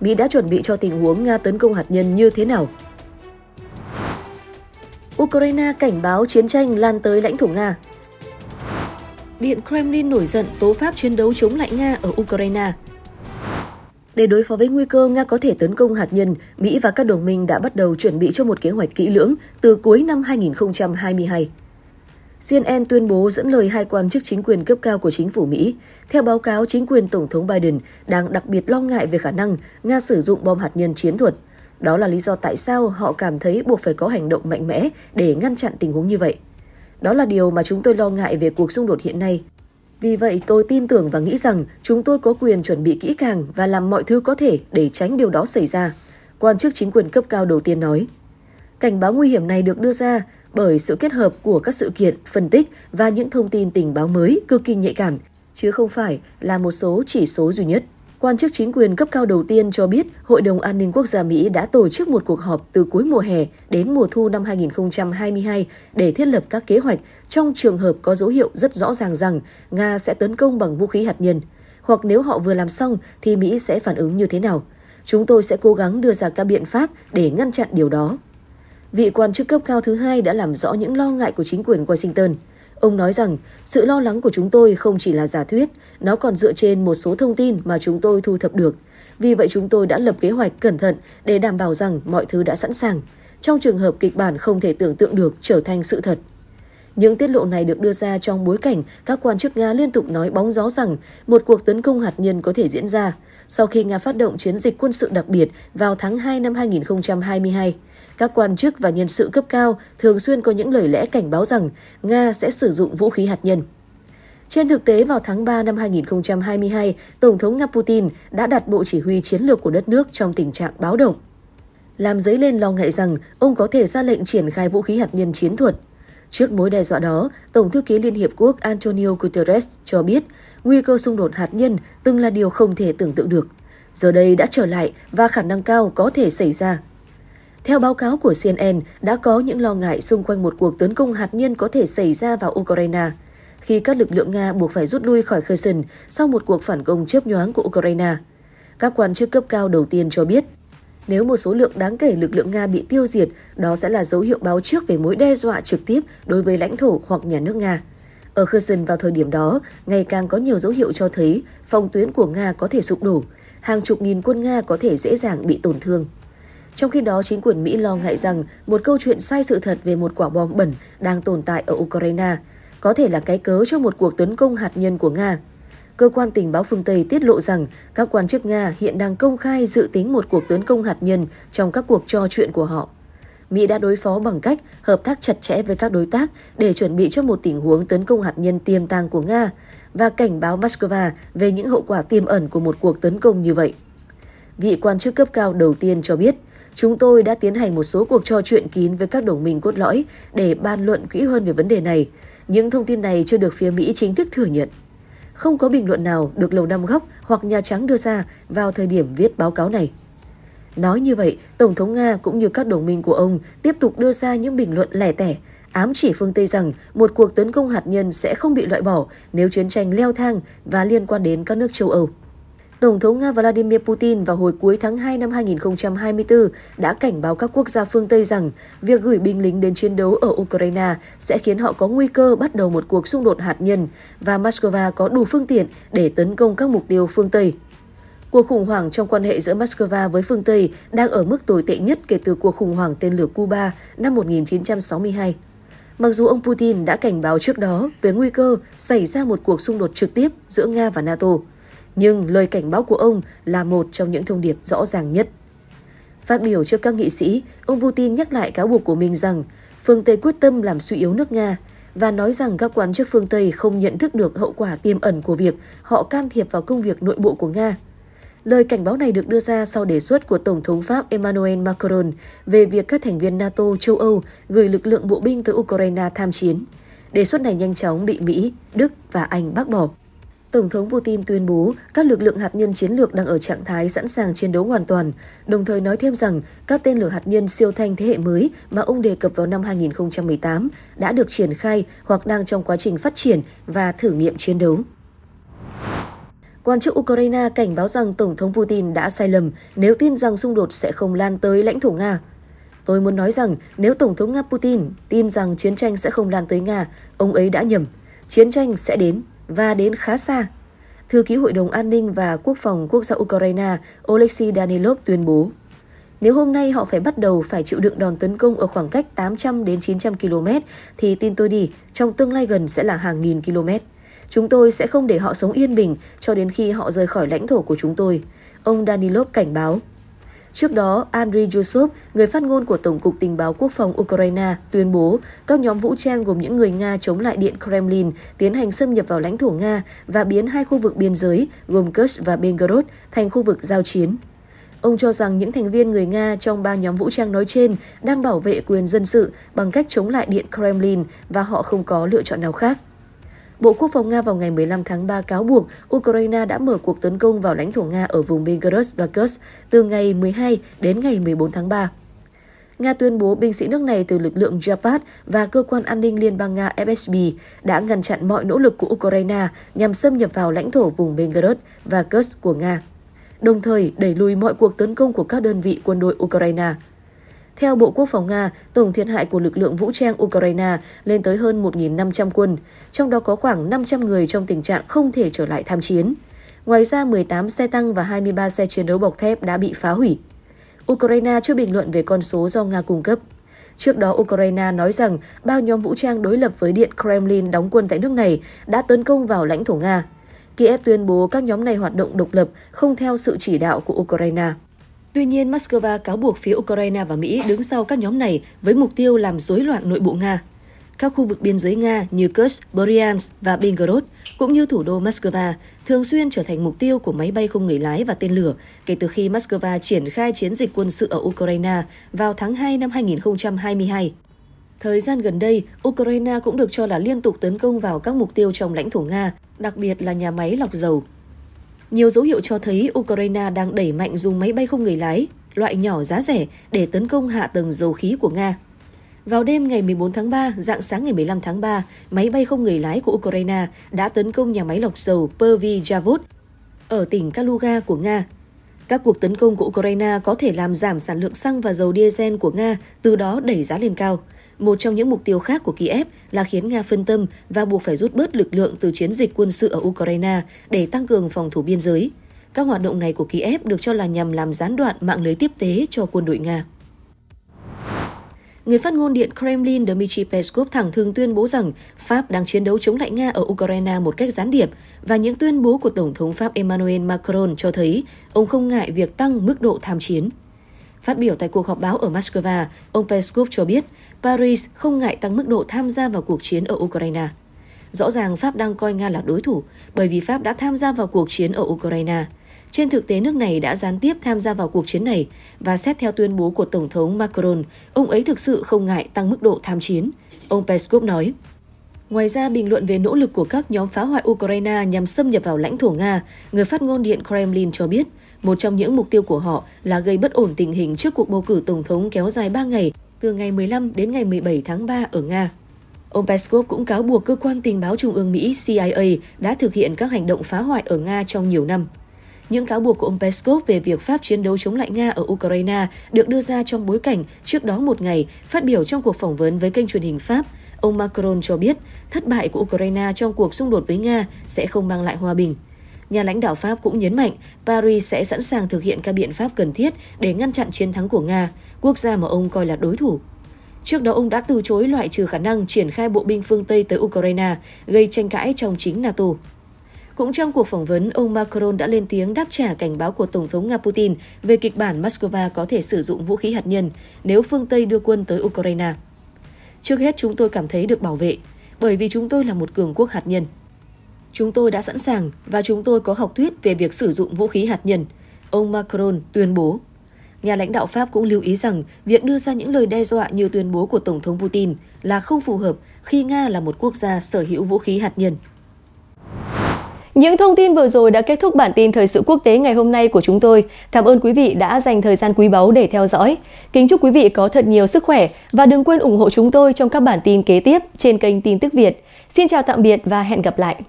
Mỹ đã chuẩn bị cho tình huống Nga tấn công hạt nhân như thế nào? Ukraine cảnh báo chiến tranh lan tới lãnh thổ Nga. Điện Kremlin nổi giận tố Pháp chiến đấu chống lại Nga ở Ukraine. Để đối phó với nguy cơ Nga có thể tấn công hạt nhân, Mỹ và các đồng minh đã bắt đầu chuẩn bị cho một kế hoạch kỹ lưỡng từ cuối năm 2022. CNN tuyên bố dẫn lời hai quan chức chính quyền cấp cao của chính phủ Mỹ. Theo báo cáo, chính quyền Tổng thống Biden đang đặc biệt lo ngại về khả năng Nga sử dụng bom hạt nhân chiến thuật. Đó là lý do tại sao họ cảm thấy buộc phải có hành động mạnh mẽ để ngăn chặn tình huống như vậy. Đó là điều mà chúng tôi lo ngại về cuộc xung đột hiện nay. Vì vậy, tôi tin tưởng và nghĩ rằng chúng tôi có quyền chuẩn bị kỹ càng và làm mọi thứ có thể để tránh điều đó xảy ra, quan chức chính quyền cấp cao đầu tiên nói. Cảnh báo nguy hiểm này được đưa ra bởi sự kết hợp của các sự kiện, phân tích và những thông tin tình báo mới cực kỳ nhạy cảm, chứ không phải là một số chỉ số duy nhất. Quan chức chính quyền cấp cao đầu tiên cho biết Hội đồng An ninh Quốc gia Mỹ đã tổ chức một cuộc họp từ cuối mùa hè đến mùa thu năm 2022 để thiết lập các kế hoạch trong trường hợp có dấu hiệu rất rõ ràng rằng Nga sẽ tấn công bằng vũ khí hạt nhân, hoặc nếu họ vừa làm xong thì Mỹ sẽ phản ứng như thế nào. Chúng tôi sẽ cố gắng đưa ra các biện pháp để ngăn chặn điều đó. Vị quan chức cấp cao thứ hai đã làm rõ những lo ngại của chính quyền Washington. Ông nói rằng, sự lo lắng của chúng tôi không chỉ là giả thuyết, nó còn dựa trên một số thông tin mà chúng tôi thu thập được. Vì vậy chúng tôi đã lập kế hoạch cẩn thận để đảm bảo rằng mọi thứ đã sẵn sàng, trong trường hợp kịch bản không thể tưởng tượng được trở thành sự thật. Những tiết lộ này được đưa ra trong bối cảnh các quan chức Nga liên tục nói bóng gió rằng một cuộc tấn công hạt nhân có thể diễn ra sau khi Nga phát động chiến dịch quân sự đặc biệt vào tháng 2 năm 2022 các quan chức và nhân sự cấp cao thường xuyên có những lời lẽ cảnh báo rằng Nga sẽ sử dụng vũ khí hạt nhân. Trên thực tế, vào tháng 3 năm 2022, Tổng thống Nga Putin đã đặt Bộ Chỉ huy Chiến lược của đất nước trong tình trạng báo động. Làm dấy lên lo ngại rằng ông có thể ra lệnh triển khai vũ khí hạt nhân chiến thuật. Trước mối đe dọa đó, Tổng thư ký Liên Hiệp Quốc Antonio Guterres cho biết nguy cơ xung đột hạt nhân từng là điều không thể tưởng tượng được. Giờ đây đã trở lại và khả năng cao có thể xảy ra theo báo cáo của CNN, đã có những lo ngại xung quanh một cuộc tấn công hạt nhân có thể xảy ra vào Ukraine khi các lực lượng Nga buộc phải rút lui khỏi Kherson sau một cuộc phản công chớp nhoáng của Ukraine. Các quan chức cấp cao đầu tiên cho biết, nếu một số lượng đáng kể lực lượng Nga bị tiêu diệt, đó sẽ là dấu hiệu báo trước về mối đe dọa trực tiếp đối với lãnh thổ hoặc nhà nước Nga. Ở Kherson vào thời điểm đó, ngày càng có nhiều dấu hiệu cho thấy phòng tuyến của Nga có thể sụp đổ, hàng chục nghìn quân Nga có thể dễ dàng bị tổn thương. Trong khi đó, chính quyền Mỹ lo ngại rằng một câu chuyện sai sự thật về một quả bom bẩn đang tồn tại ở Ukraine có thể là cái cớ cho một cuộc tấn công hạt nhân của Nga. Cơ quan tình báo phương Tây tiết lộ rằng các quan chức Nga hiện đang công khai dự tính một cuộc tấn công hạt nhân trong các cuộc trò chuyện của họ. Mỹ đã đối phó bằng cách hợp tác chặt chẽ với các đối tác để chuẩn bị cho một tình huống tấn công hạt nhân tiềm tàng của Nga và cảnh báo Moscow về những hậu quả tiềm ẩn của một cuộc tấn công như vậy. Vị quan chức cấp cao đầu tiên cho biết chúng tôi đã tiến hành một số cuộc trò chuyện kín với các đồng minh cốt lõi để bàn luận kỹ hơn về vấn đề này. Những thông tin này chưa được phía Mỹ chính thức thừa nhận. Không có bình luận nào được Lầu Năm Góc hoặc Nhà Trắng đưa ra vào thời điểm viết báo cáo này. Nói như vậy, Tổng thống Nga cũng như các đồng minh của ông tiếp tục đưa ra những bình luận lẻ tẻ, ám chỉ phương Tây rằng một cuộc tấn công hạt nhân sẽ không bị loại bỏ nếu chiến tranh leo thang và liên quan đến các nước châu Âu. Tổng thống Nga Vladimir Putin vào hồi cuối tháng 2 năm 2024 đã cảnh báo các quốc gia phương Tây rằng việc gửi binh lính đến chiến đấu ở Ukraine sẽ khiến họ có nguy cơ bắt đầu một cuộc xung đột hạt nhân và Moscow có đủ phương tiện để tấn công các mục tiêu phương Tây. Cuộc khủng hoảng trong quan hệ giữa Moscow với phương Tây đang ở mức tồi tệ nhất kể từ cuộc khủng hoảng tên lửa Cuba năm 1962. Mặc dù ông Putin đã cảnh báo trước đó về nguy cơ xảy ra một cuộc xung đột trực tiếp giữa Nga và NATO, nhưng lời cảnh báo của ông là một trong những thông điệp rõ ràng nhất. Phát biểu trước các nghị sĩ, ông Putin nhắc lại cáo buộc của mình rằng phương Tây quyết tâm làm suy yếu nước Nga và nói rằng các quan chức phương Tây không nhận thức được hậu quả tiềm ẩn của việc họ can thiệp vào công việc nội bộ của Nga. Lời cảnh báo này được đưa ra sau đề xuất của Tổng thống Pháp Emmanuel Macron về việc các thành viên NATO châu Âu gửi lực lượng bộ binh tới Ukraine tham chiến. Đề xuất này nhanh chóng bị Mỹ, Đức và Anh bác bỏ. Tổng thống Putin tuyên bố các lực lượng hạt nhân chiến lược đang ở trạng thái sẵn sàng chiến đấu hoàn toàn, đồng thời nói thêm rằng các tên lửa hạt nhân siêu thanh thế hệ mới mà ông đề cập vào năm 2018 đã được triển khai hoặc đang trong quá trình phát triển và thử nghiệm chiến đấu. Quan chức Ukraine cảnh báo rằng Tổng thống Putin đã sai lầm nếu tin rằng xung đột sẽ không lan tới lãnh thổ Nga. Tôi muốn nói rằng nếu Tổng thống Nga Putin tin rằng chiến tranh sẽ không lan tới Nga, ông ấy đã nhầm. Chiến tranh sẽ đến và đến khá xa. Thư ký Hội đồng An ninh và Quốc phòng quốc gia Ukraine Oleksiy Danilov tuyên bố, nếu hôm nay họ phải bắt đầu phải chịu đựng đòn tấn công ở khoảng cách 800 đến 900 km thì tin tôi đi, trong tương lai gần sẽ là hàng nghìn km. Chúng tôi sẽ không để họ sống yên bình cho đến khi họ rời khỏi lãnh thổ của chúng tôi, ông Danilov cảnh báo. Trước đó, Andriy Yusup, người phát ngôn của Tổng cục Tình báo Quốc phòng Ukraine, tuyên bố các nhóm vũ trang gồm những người Nga chống lại Điện Kremlin tiến hành xâm nhập vào lãnh thổ Nga và biến hai khu vực biên giới gồm Kursk và Belgorod thành khu vực giao chiến. Ông cho rằng những thành viên người Nga trong ba nhóm vũ trang nói trên đang bảo vệ quyền dân sự bằng cách chống lại Điện Kremlin và họ không có lựa chọn nào khác. Bộ Quốc phòng Nga vào ngày 15 tháng 3 cáo buộc Ukraine đã mở cuộc tấn công vào lãnh thổ Nga ở vùng Belgorod và Kursk từ ngày 12 đến ngày 14 tháng 3. Nga tuyên bố binh sĩ nước này từ lực lượng Japat và cơ quan an ninh Liên bang Nga FSB đã ngăn chặn mọi nỗ lực của Ukraine nhằm xâm nhập vào lãnh thổ vùng Belgorod và Kursk của Nga, đồng thời đẩy lùi mọi cuộc tấn công của các đơn vị quân đội Ukraine. Theo Bộ Quốc phòng Nga, tổng thiệt hại của lực lượng vũ trang Ukraine lên tới hơn 1.500 quân, trong đó có khoảng 500 người trong tình trạng không thể trở lại tham chiến. Ngoài ra, 18 xe tăng và 23 xe chiến đấu bọc thép đã bị phá hủy. Ukraine chưa bình luận về con số do Nga cung cấp. Trước đó, Ukraine nói rằng bao nhóm vũ trang đối lập với Điện Kremlin đóng quân tại nước này đã tấn công vào lãnh thổ Nga. Kiev tuyên bố các nhóm này hoạt động độc lập, không theo sự chỉ đạo của Ukraine. Tuy nhiên, Moscow cáo buộc phía Ukraine và Mỹ đứng sau các nhóm này với mục tiêu làm rối loạn nội bộ Nga. Các khu vực biên giới Nga như Kursk, Bryansk và Belgorod, cũng như thủ đô Moscow, thường xuyên trở thành mục tiêu của máy bay không người lái và tên lửa kể từ khi Moscow triển khai chiến dịch quân sự ở Ukraine vào tháng 2 năm 2022. Thời gian gần đây, Ukraine cũng được cho là liên tục tấn công vào các mục tiêu trong lãnh thổ Nga, đặc biệt là nhà máy lọc dầu nhiều dấu hiệu cho thấy Ukraine đang đẩy mạnh dùng máy bay không người lái, loại nhỏ giá rẻ để tấn công hạ tầng dầu khí của Nga. Vào đêm ngày 14 tháng 3, dạng sáng ngày 15 tháng 3, máy bay không người lái của Ukraine đã tấn công nhà máy lọc dầu Pervy Javod ở tỉnh Kaluga của Nga. Các cuộc tấn công của Ukraine có thể làm giảm sản lượng xăng và dầu diesel của Nga, từ đó đẩy giá lên cao. Một trong những mục tiêu khác của Kiev là khiến Nga phân tâm và buộc phải rút bớt lực lượng từ chiến dịch quân sự ở Ukraine để tăng cường phòng thủ biên giới. Các hoạt động này của Kiev được cho là nhằm làm gián đoạn mạng lưới tiếp tế cho quân đội Nga. Người phát ngôn Điện Kremlin Dmitry Peskov thẳng thường tuyên bố rằng Pháp đang chiến đấu chống lại Nga ở Ukraine một cách gián điệp và những tuyên bố của Tổng thống Pháp Emmanuel Macron cho thấy ông không ngại việc tăng mức độ tham chiến. Phát biểu tại cuộc họp báo ở Moscow, ông Peskov cho biết Paris không ngại tăng mức độ tham gia vào cuộc chiến ở Ukraine. Rõ ràng Pháp đang coi Nga là đối thủ bởi vì Pháp đã tham gia vào cuộc chiến ở Ukraine. Trên thực tế nước này đã gián tiếp tham gia vào cuộc chiến này và xét theo tuyên bố của Tổng thống Macron, ông ấy thực sự không ngại tăng mức độ tham chiến. Ông Peskov nói, Ngoài ra, bình luận về nỗ lực của các nhóm phá hoại Ukraine nhằm xâm nhập vào lãnh thổ Nga, người phát ngôn Điện Kremlin cho biết một trong những mục tiêu của họ là gây bất ổn tình hình trước cuộc bầu cử tổng thống kéo dài 3 ngày, từ ngày 15 đến ngày 17 tháng 3 ở Nga. Ông Peskov cũng cáo buộc cơ quan tình báo Trung ương Mỹ CIA đã thực hiện các hành động phá hoại ở Nga trong nhiều năm. Những cáo buộc của ông Peskov về việc Pháp chiến đấu chống lại Nga ở Ukraine được đưa ra trong bối cảnh trước đó một ngày phát biểu trong cuộc phỏng vấn với kênh truyền hình Pháp, ông Macron cho biết thất bại của Ukraine trong cuộc xung đột với Nga sẽ không mang lại hòa bình. Nhà lãnh đạo Pháp cũng nhấn mạnh Paris sẽ sẵn sàng thực hiện các biện pháp cần thiết để ngăn chặn chiến thắng của Nga, quốc gia mà ông coi là đối thủ. Trước đó ông đã từ chối loại trừ khả năng triển khai bộ binh phương Tây tới Ukraine, gây tranh cãi trong chính NATO. Cũng trong cuộc phỏng vấn, ông Macron đã lên tiếng đáp trả cảnh báo của Tổng thống Nga Putin về kịch bản Moscow có thể sử dụng vũ khí hạt nhân nếu phương Tây đưa quân tới Ukraine. Trước hết chúng tôi cảm thấy được bảo vệ, bởi vì chúng tôi là một cường quốc hạt nhân. Chúng tôi đã sẵn sàng và chúng tôi có học thuyết về việc sử dụng vũ khí hạt nhân, ông Macron tuyên bố. Nhà lãnh đạo Pháp cũng lưu ý rằng việc đưa ra những lời đe dọa như tuyên bố của Tổng thống Putin là không phù hợp khi Nga là một quốc gia sở hữu vũ khí hạt nhân. Những thông tin vừa rồi đã kết thúc bản tin thời sự quốc tế ngày hôm nay của chúng tôi. Cảm ơn quý vị đã dành thời gian quý báu để theo dõi. Kính chúc quý vị có thật nhiều sức khỏe và đừng quên ủng hộ chúng tôi trong các bản tin kế tiếp trên kênh Tin tức Việt. Xin chào tạm biệt và hẹn gặp lại.